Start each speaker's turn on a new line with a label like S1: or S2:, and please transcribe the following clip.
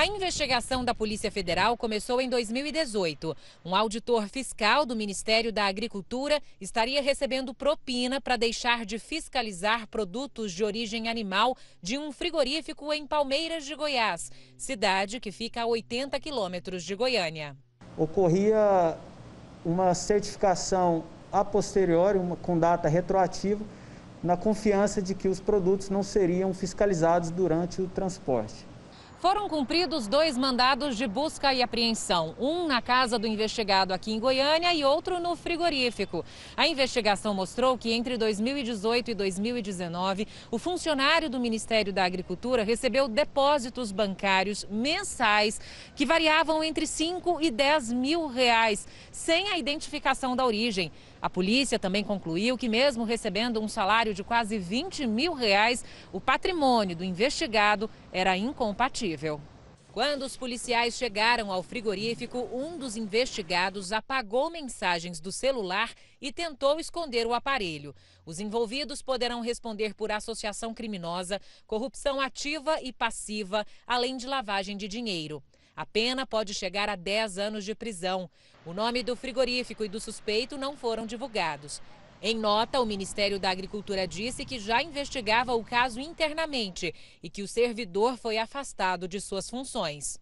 S1: A investigação da Polícia Federal começou em 2018. Um auditor fiscal do Ministério da Agricultura estaria recebendo propina para deixar de fiscalizar produtos de origem animal de um frigorífico em Palmeiras de Goiás, cidade que fica a 80 quilômetros de Goiânia.
S2: Ocorria uma certificação a posteriori, uma, com data retroativa, na confiança de que os produtos não seriam fiscalizados durante o transporte.
S1: Foram cumpridos dois mandados de busca e apreensão, um na casa do investigado aqui em Goiânia e outro no frigorífico. A investigação mostrou que entre 2018 e 2019, o funcionário do Ministério da Agricultura recebeu depósitos bancários mensais que variavam entre 5 e 10 mil reais, sem a identificação da origem. A polícia também concluiu que, mesmo recebendo um salário de quase 20 mil reais, o patrimônio do investigado era incompatível possível. Quando os policiais chegaram ao frigorífico, um dos investigados apagou mensagens do celular e tentou esconder o aparelho. Os envolvidos poderão responder por associação criminosa, corrupção ativa e passiva, além de lavagem de dinheiro. A pena pode chegar a 10 anos de prisão. O nome do frigorífico e do suspeito não foram divulgados. Em nota, o Ministério da Agricultura disse que já investigava o caso internamente e que o servidor foi afastado de suas funções.